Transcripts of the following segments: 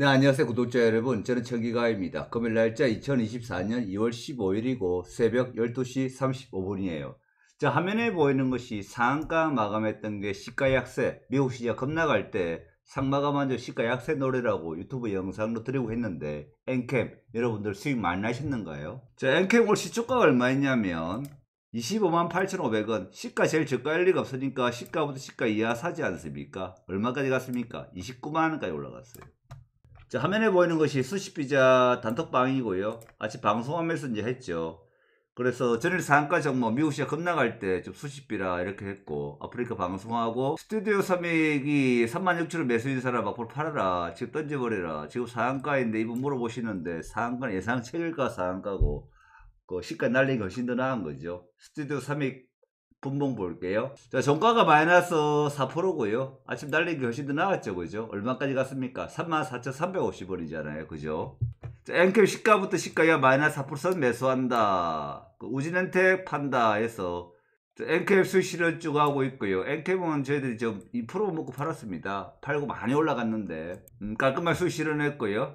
네 안녕하세요 구독자 여러분 저는 청기가입니다 금요일 날짜 2024년 2월 15일이고 새벽 12시 35분이에요 자 화면에 보이는 것이 상가 마감했던 게 시가 약세 미국 시장 급락할 때 상마가 먼저 시가 약세 노래라고 유튜브 영상으로 드리고 했는데 엔캠 여러분들 수익 많이 나셨는가요? 자 엔캠 올 시초가가 얼마였냐면 25만 8,500원 시가 제일 저가일 리가 없으니까 시가부터 시가 이하 사지 않습니까? 얼마까지 갔습니까? 29만원까지 올라갔어요 자, 화면에 보이는 것이 수십비자 단톡방이고요. 아직 방송하면서 이제 했죠. 그래서 전일 상가 정모 미국 시가 급락할 때좀 수십비라 이렇게 했고 아프리카 방송하고 스튜디오 삼익이 3 6 0 0 0원 매수인 사람 앞으로 팔아라 지금 던져버려라 지금 상가인데 이분 물어보시는데 상가는 예상 체결가 상가고 그 시가 날리기 훨씬 더 나은 거죠 스튜디오 삼익 분봉 볼게요. 자, 종가가 마이너스 4%고요. 아침 달리기 훨씬 더 나갔죠, 그죠? 얼마까지 갔습니까? 34,350원이잖아요, 그죠? 자, 앵클 시가부터 시가야 마이너스 4%선 매수한다. 그 우진한테 판다 해서 엔캡 수시를 쭉 하고 있고요. 엔캡은 저희들이 지금 2% 먹고 팔았습니다. 팔고 많이 올라갔는데 음, 깔끔한 수시를 냈고요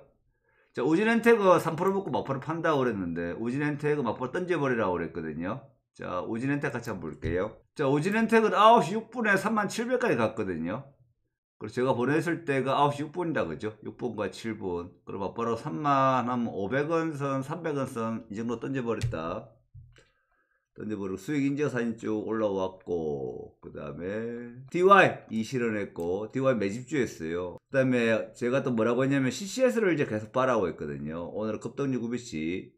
자, 우진엔텍은 3% 먹고 마포를 판다고 그랬는데 우진엔텍은 마포를 던져버리라고 그랬거든요. 자, 오진엔텍 같이 한번 볼게요. 자, 오진엔텍은 9시 6분에 3700까지 갔거든요. 그리고 제가 보냈을 때가 9시 6분이다, 그죠? 6분과 7분. 그럼 맞바로 3만, 500원 선, 300원 선, 이 정도 던져버렸다. 던져버리고 수익 인증 사진 쭉 올라왔고, 그 다음에 DY, 이 실현했고, DY 매집주였어요. 그 다음에 제가 또 뭐라고 했냐면 CCS를 이제 계속 바라고 했거든요. 오늘 급등류 구비시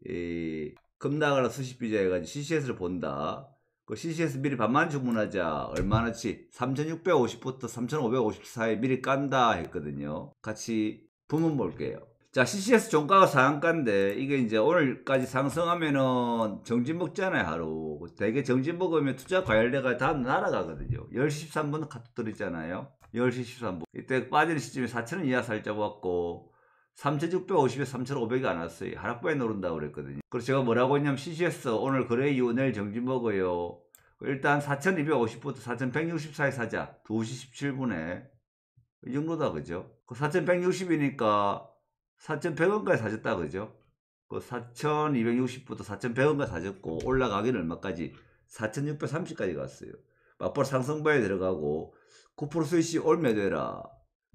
급락하나 수십비자 해가지고 CCS를 본다. 그 CCS 미리 반만 주문하자. 얼마나치? 3650부터 3550 사이 미리 깐다 했거든요. 같이 부문 볼게요. 자, CCS 종가가 상한가인데 이게 이제 오늘까지 상승하면은 정진 먹잖아요, 하루. 되게 정진 먹으면 투자 과열대가 다 날아가거든요. 10시 13분 카톡 드렸잖아요. 10시 13분. 이때 빠지는 시점에 4천원 이하 살짝 왔고 3,650에 3,500이 안 왔어요. 하락부에 노른다고 그랬거든요. 그래서 제가 뭐라고 했냐면 CCS 오늘 거래 이후 내일 정지 먹어요. 일단 4,250부터 4,164에 사자. 2시 17분에. 이 정도다, 그죠? 그 4,160이니까 4,100원까지 사졌다 그죠? 그 4,260부터 4,100원까지 사졌고 올라가기는 얼마까지? 4,630까지 갔어요. 맞벌 상승부에 들어가고, 9% 수익이 올매되라.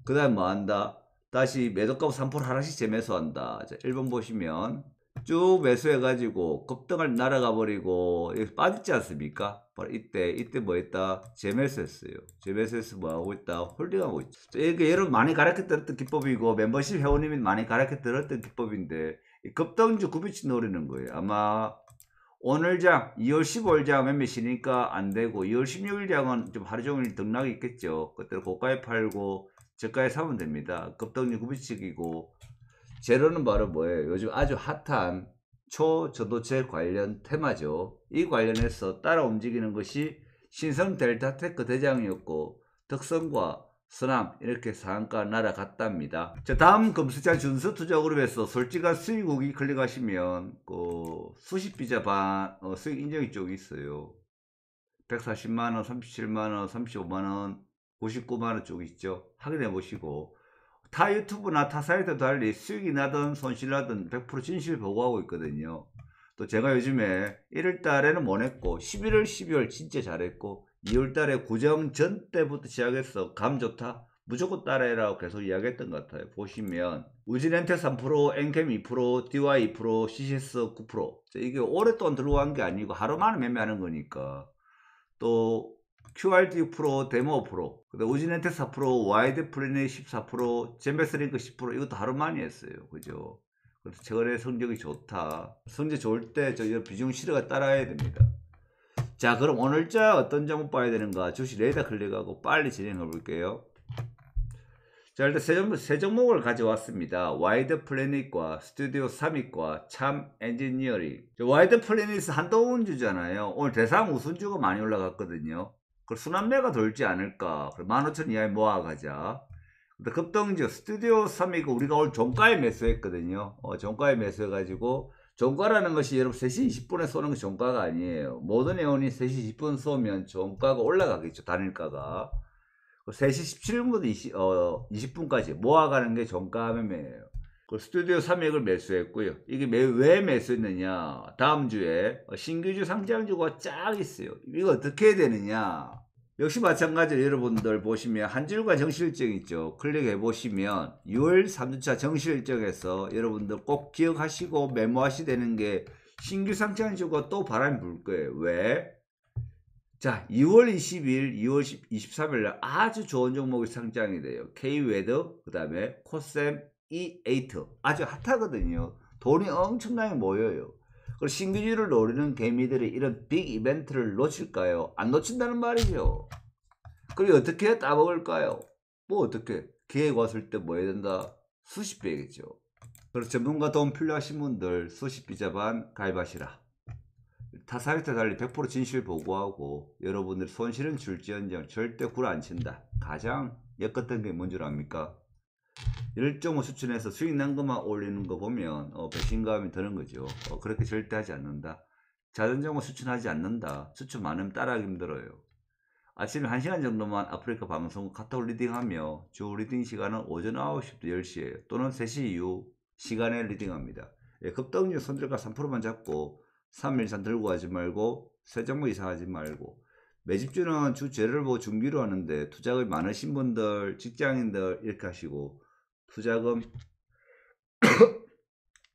그 다음에 뭐 한다? 다시 매도값 3% 하나씩 재매수한다. 자, 1번 보시면 쭉 매수해가지고 급등을 날아가 버리고 여기 빠졌지 않습니까? 바로 이때 이때 뭐 했다? 재매수했어요. 재매수해서 뭐 하고 있다? 홀딩하고 있죠. 이게 여러분 많이 가르쳐 들었던 기법이고 멤버십 회원님이 많이 가르쳐 들었던 기법인데 급등주 구비치 노리는 거예요. 아마 오늘장 2월 15일장 매매시니까 안 되고 2월 16일장은 좀 하루 종일 등락이 있겠죠. 그때로 고가에 팔고 저가에 사면 됩니다. 급등률 9%씩이고 제로는 바로 뭐예요? 요즘 아주 핫한 초저도체 관련 테마죠. 이 관련해서 따라 움직이는 것이 신성 델타 테크 대장이었고 특성과 서남 이렇게 상한가 날아갔답니다. 자 다음 금수자 준수 투자그룹에서 솔직한 수익국이 클릭하시면 그 수십 비자 반 어, 수익 인정이 쪽이 있어요. 140만원, 37만원, 35만원 5 9만원쪽 있죠. 확인해 보시고 타 유튜브나 타 사이트와 달리 수익이 나든 손실나든 100% 진실 보고하고 있거든요. 또 제가 요즘에 1월달에는 못했고 11월 12월 진짜 잘했고 2월달에 고정 전 때부터 시작해서 감 좋다 무조건 따라해라고 계속 이야기했던 것 같아요. 보시면 우진엔테 3%, 엔캠 2%, DY 2%, CCS 9% 이게 오랫동안 들어간 게 아니고 하루만에 매매하는 거니까 또 QRD 6% 데모 5% 그다음 우진엔텍 4% 와이드 플랜의 14% 젠베스링크 10% 이것도 하루 많이 했어요 그죠 그래서 최근에 성적이 좋다 성적 좋을 때 저희 비중 실어가 따라야 됩니다 자 그럼 오늘자 어떤 정목 봐야 되는가 주식 레이더 클릭하고 빨리 진행해 볼게요 자 일단 세, 종목, 세 종목을 가져왔습니다 와이드 플래닛과 스튜디오 3위과 참 엔지니어링 와이드 플래닛 한동훈주잖아요 오늘 대상 우승주가 많이 올라갔거든요 그 순환매가 돌지 않을까. 15,000 이하에 모아가자. 근데 급등주 스튜디오 3이고 그 우리가 오늘 종가에 매수했거든요. 어, 종가에 매수해가지고 종가라는 것이 여러분 3시 20분에 쏘는 게 종가가 아니에요. 모든 회원이 3시 20분 쏘면 종가가 올라가겠죠. 단일가가. 3시 17분부터 20, 어, 20분까지 모아가는 게 종가 매매예요. 그 스튜디오 300을 매수했고요. 이게 왜 매수했느냐? 다음 주에 신규주 상장주가 쫙 있어요. 이거 어떻게 해야 되느냐? 역시 마찬가지로 여러분들 보시면 한 줄간 정시일정 있죠. 클릭해 보시면 6월 3주차 정시일정에서 여러분들 꼭 기억하시고 메모하시 되는 게 신규 상장주가 또 바람이 불 거예요. 왜? 자, 2월 22일, 2월 23일 날 아주 좋은 종목이 상장이 돼요. K웨더, 그 다음에 코셈, 이 에이트 아주 핫하거든요. 돈이 엄청나게 모여요. 그리고 신규주를 노리는 개미들이 이런 빅 이벤트를 놓칠까요? 안 놓친다는 말이죠. 그리고 어떻게 따먹을까요? 뭐 어떻게 기획 왔을 때 뭐 해야 된다? 수십배겠죠. 그래서 전문가 도움 필요하신 분들 수십비 자반 가입하시라. 타사이트 달리 100% 진실 보고하고 여러분들 손실은 줄지언정 절대 굴 안 친다. 가장 역같은 게뭔줄 압니까? 1.5 수준에서 수익 난것만 올리는 거 보면 어, 배신감이 드는 거죠. 어, 그렇게 절대 하지 않는다. 자전정보 수출하지 않는다. 수출 많으면 따라하기 힘들어요. 아침에 1시간 정도만 아프리카 방송 카톡 리딩하며 주 리딩 시간은 오전 9시부터 1 0시에 또는 3시 이후 시간에 리딩합니다. 예, 급등률 손절가 3%만 잡고 3일 이상 들고 가지 말고 세 정보 이사하지 말고 매집주는 주 재료를 보고 준비로 하는데 투자가 많으신 분들 직장인들 이렇게 하시고 투자금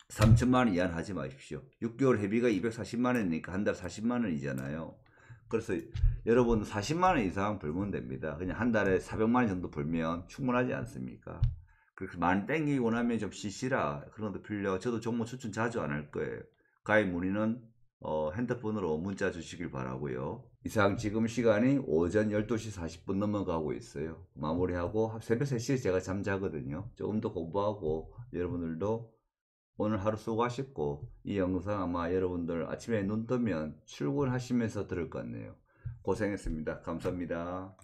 3천만원 이하 하지 마십시오. 6개월 회비가 240만원이니까 한 달 40만원이잖아요. 그래서 여러분 40만원 이상 벌면 됩니다. 그냥 한 달에 400만원 정도 벌면 충분하지 않습니까? 그렇게 많이 땡기고 나면 좀시시라 그런 데 빌려. 저도 종목 추천 자주 안 할 거예요. 가입 문의는 어, 핸드폰으로 문자 주시길 바라고요. 이상 지금 시간이 오전 12시 40분 넘어가고 있어요. 마무리하고 새벽 3시에 제가 잠자거든요. 조금 더 공부하고 여러분들도 오늘 하루 수고하셨고 이 영상 아마 여러분들 아침에 눈 뜨면 출근하시면서 들을 것 같네요. 고생했습니다. 감사합니다.